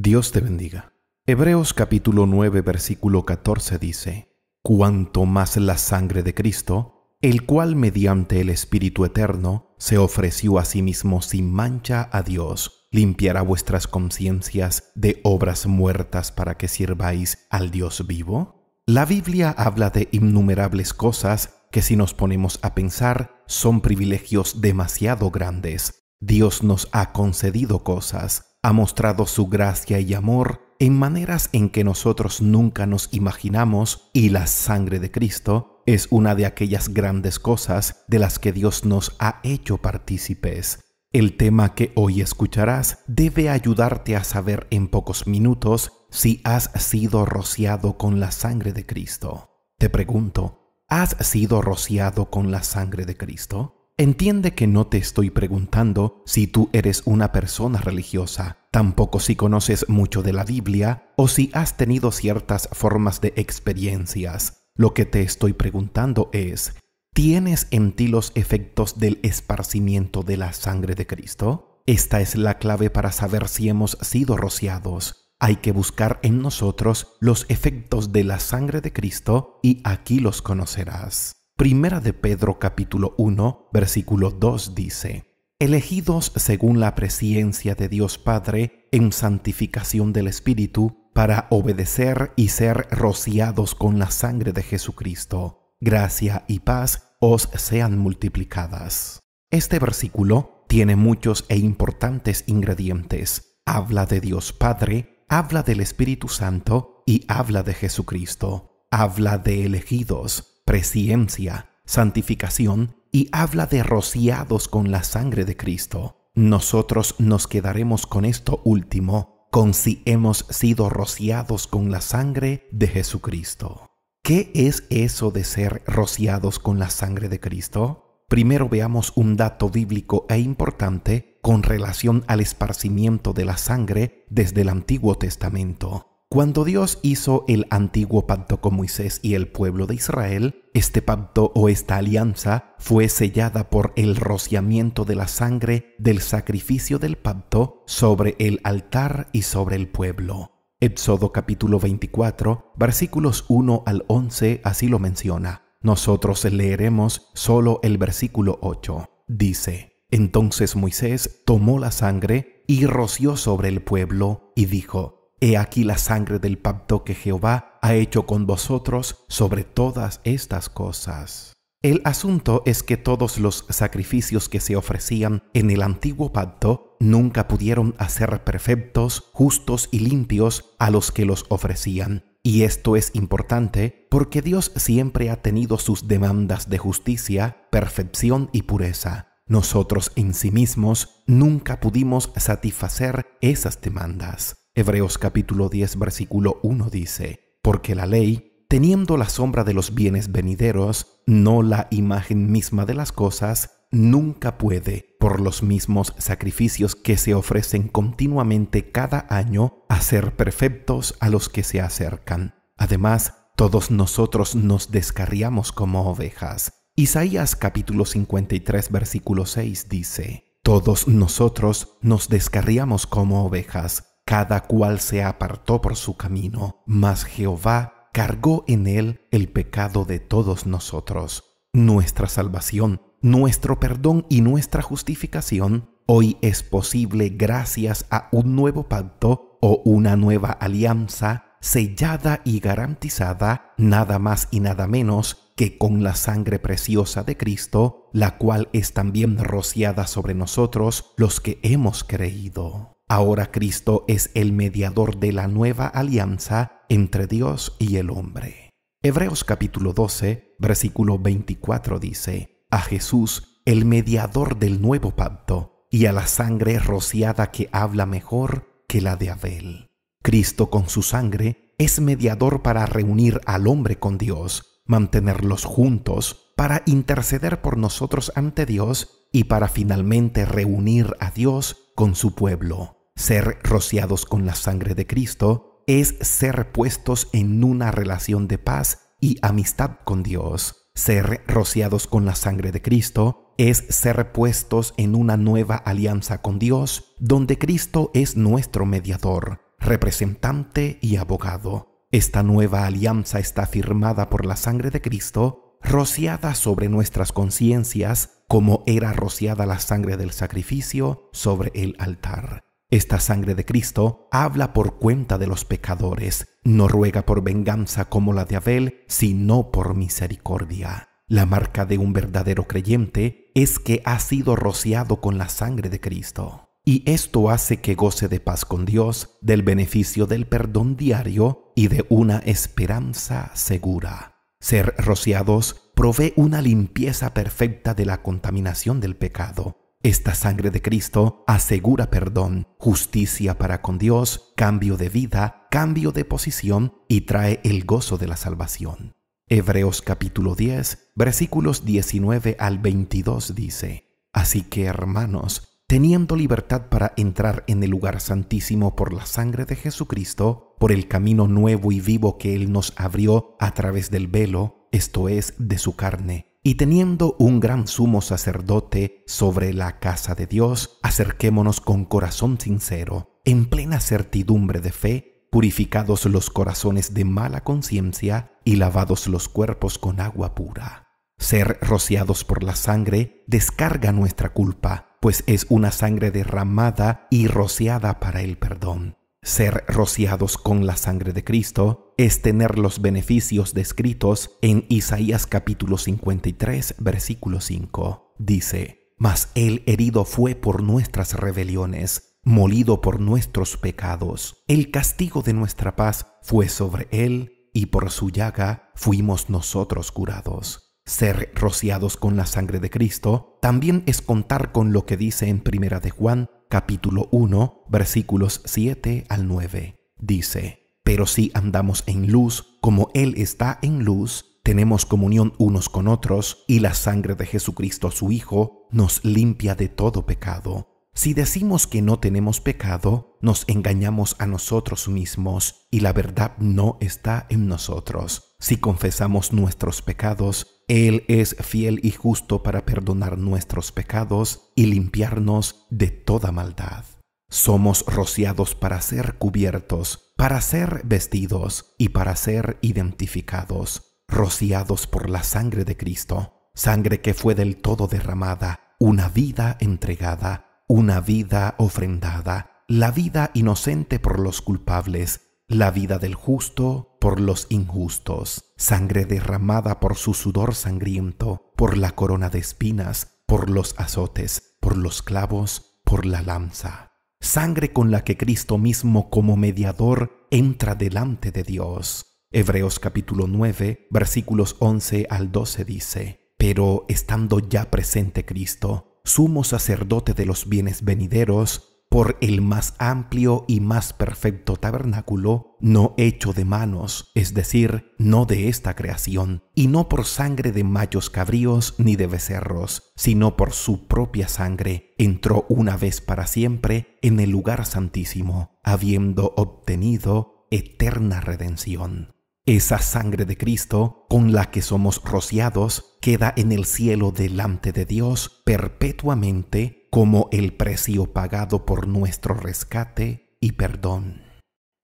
Dios te bendiga. Hebreos capítulo 9 versículo 14 dice, Cuanto más la sangre de Cristo, el cual mediante el Espíritu Eterno se ofreció a sí mismo sin mancha a Dios, limpiará vuestras conciencias de obras muertas para que sirváis al Dios vivo. La Biblia habla de innumerables cosas que si nos ponemos a pensar son privilegios demasiado grandes. Dios nos ha concedido cosas, ha mostrado su gracia y amor en maneras en que nosotros nunca nos imaginamos y la sangre de Cristo es una de aquellas grandes cosas de las que Dios nos ha hecho partícipes. El tema que hoy escucharás debe ayudarte a saber en pocos minutos si has sido rociado con la sangre de Cristo. Te pregunto, ¿has sido rociado con la sangre de Cristo? Entiende que no te estoy preguntando si tú eres una persona religiosa, tampoco si conoces mucho de la Biblia o si has tenido ciertas formas de experiencias. Lo que te estoy preguntando es, ¿tienes en ti los efectos del esparcimiento de la sangre de Cristo? Esta es la clave para saber si hemos sido rociados. Hay que buscar en nosotros los efectos de la sangre de Cristo y aquí los conocerás. Primera de Pedro capítulo 1, versículo 2 dice, elegidos según la presciencia de Dios Padre en santificación del Espíritu, para obedecer y ser rociados con la sangre de Jesucristo. Gracia y paz os sean multiplicadas. Este versículo tiene muchos e importantes ingredientes. Habla de Dios Padre, habla del Espíritu Santo y habla de Jesucristo. Habla de elegidos, presciencia, santificación y habla de rociados con la sangre de Cristo. Nosotros nos quedaremos con esto último, con si hemos sido rociados con la sangre de Jesucristo. ¿Qué es eso de ser rociados con la sangre de Cristo? Primero veamos un dato bíblico e importante con relación al esparcimiento de la sangre desde el Antiguo Testamento. Cuando Dios hizo el antiguo pacto con Moisés y el pueblo de Israel, este pacto o esta alianza fue sellada por el rociamiento de la sangre del sacrificio del pacto sobre el altar y sobre el pueblo. Éxodo capítulo 24, versículos 1 al 11 así lo menciona. Nosotros leeremos solo el versículo 8. Dice, Entonces Moisés tomó la sangre y roció sobre el pueblo y dijo, He aquí la sangre del pacto que Jehová ha hecho con vosotros sobre todas estas cosas. El asunto es que todos los sacrificios que se ofrecían en el antiguo pacto nunca pudieron hacer perfectos, justos y limpios a los que los ofrecían. Y esto es importante porque Dios siempre ha tenido sus demandas de justicia, perfección y pureza. Nosotros en sí mismos nunca pudimos satisfacer esas demandas. Hebreos capítulo 10 versículo 1 dice, porque la ley, teniendo la sombra de los bienes venideros, no la imagen misma de las cosas, nunca puede, por los mismos sacrificios que se ofrecen continuamente cada año, hacer perfectos a los que se acercan. Además, todos nosotros nos descarriamos como ovejas. Isaías capítulo 53 versículo 6 dice, Todos nosotros nos descarriamos como ovejas cada cual se apartó por su camino, mas Jehová cargó en él el pecado de todos nosotros. Nuestra salvación, nuestro perdón y nuestra justificación hoy es posible gracias a un nuevo pacto o una nueva alianza sellada y garantizada nada más y nada menos que con la sangre preciosa de Cristo, la cual es también rociada sobre nosotros los que hemos creído. Ahora Cristo es el mediador de la nueva alianza entre Dios y el hombre. Hebreos capítulo 12, versículo 24 dice, A Jesús, el mediador del nuevo pacto, y a la sangre rociada que habla mejor que la de Abel. Cristo con su sangre es mediador para reunir al hombre con Dios, mantenerlos juntos, para interceder por nosotros ante Dios y para finalmente reunir a Dios con su pueblo. Ser rociados con la sangre de Cristo es ser puestos en una relación de paz y amistad con Dios. Ser rociados con la sangre de Cristo es ser puestos en una nueva alianza con Dios, donde Cristo es nuestro mediador, representante y abogado. Esta nueva alianza está firmada por la sangre de Cristo, rociada sobre nuestras conciencias como era rociada la sangre del sacrificio sobre el altar. Esta sangre de Cristo habla por cuenta de los pecadores, no ruega por venganza como la de Abel, sino por misericordia. La marca de un verdadero creyente es que ha sido rociado con la sangre de Cristo. Y esto hace que goce de paz con Dios, del beneficio del perdón diario y de una esperanza segura. Ser rociados provee una limpieza perfecta de la contaminación del pecado esta sangre de Cristo asegura perdón, justicia para con Dios, cambio de vida, cambio de posición y trae el gozo de la salvación. Hebreos capítulo 10, versículos 19 al 22 dice, Así que hermanos, teniendo libertad para entrar en el lugar santísimo por la sangre de Jesucristo, por el camino nuevo y vivo que Él nos abrió a través del velo, esto es, de su carne y teniendo un gran sumo sacerdote sobre la casa de Dios, acerquémonos con corazón sincero, en plena certidumbre de fe, purificados los corazones de mala conciencia y lavados los cuerpos con agua pura. Ser rociados por la sangre descarga nuestra culpa, pues es una sangre derramada y rociada para el perdón. Ser rociados con la sangre de Cristo es tener los beneficios descritos en Isaías capítulo 53, versículo 5. Dice, Mas el herido fue por nuestras rebeliones, molido por nuestros pecados. El castigo de nuestra paz fue sobre él, y por su llaga fuimos nosotros curados. Ser rociados con la sangre de Cristo también es contar con lo que dice en Primera de Juan capítulo 1, versículos 7 al 9. Dice, Pero si andamos en luz, como Él está en luz, tenemos comunión unos con otros, y la sangre de Jesucristo su Hijo nos limpia de todo pecado. Si decimos que no tenemos pecado, nos engañamos a nosotros mismos, y la verdad no está en nosotros. Si confesamos nuestros pecados, él es fiel y justo para perdonar nuestros pecados y limpiarnos de toda maldad. Somos rociados para ser cubiertos, para ser vestidos y para ser identificados, rociados por la sangre de Cristo, sangre que fue del todo derramada, una vida entregada, una vida ofrendada, la vida inocente por los culpables, la vida del justo por los injustos, sangre derramada por su sudor sangriento, por la corona de espinas, por los azotes, por los clavos, por la lanza. Sangre con la que Cristo mismo como mediador entra delante de Dios. Hebreos capítulo 9, versículos 11 al 12 dice, Pero estando ya presente Cristo, sumo sacerdote de los bienes venideros, por el más amplio y más perfecto tabernáculo no hecho de manos, es decir, no de esta creación, y no por sangre de mayos cabríos ni de becerros, sino por su propia sangre, entró una vez para siempre en el lugar santísimo, habiendo obtenido eterna redención. Esa sangre de Cristo con la que somos rociados queda en el cielo delante de Dios perpetuamente como el precio pagado por nuestro rescate y perdón.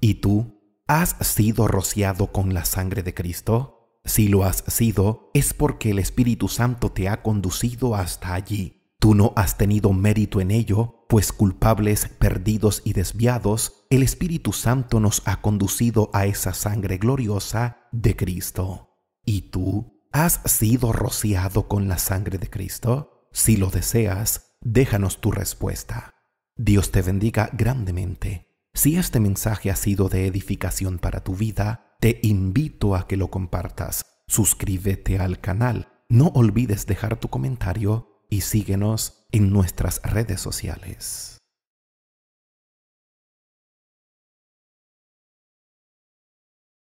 ¿Y tú has sido rociado con la sangre de Cristo? Si lo has sido, es porque el Espíritu Santo te ha conducido hasta allí. Tú no has tenido mérito en ello, pues culpables, perdidos y desviados, el Espíritu Santo nos ha conducido a esa sangre gloriosa de Cristo. ¿Y tú has sido rociado con la sangre de Cristo? Si lo deseas, déjanos tu respuesta. Dios te bendiga grandemente. Si este mensaje ha sido de edificación para tu vida, te invito a que lo compartas. Suscríbete al canal, no olvides dejar tu comentario y síguenos en nuestras redes sociales.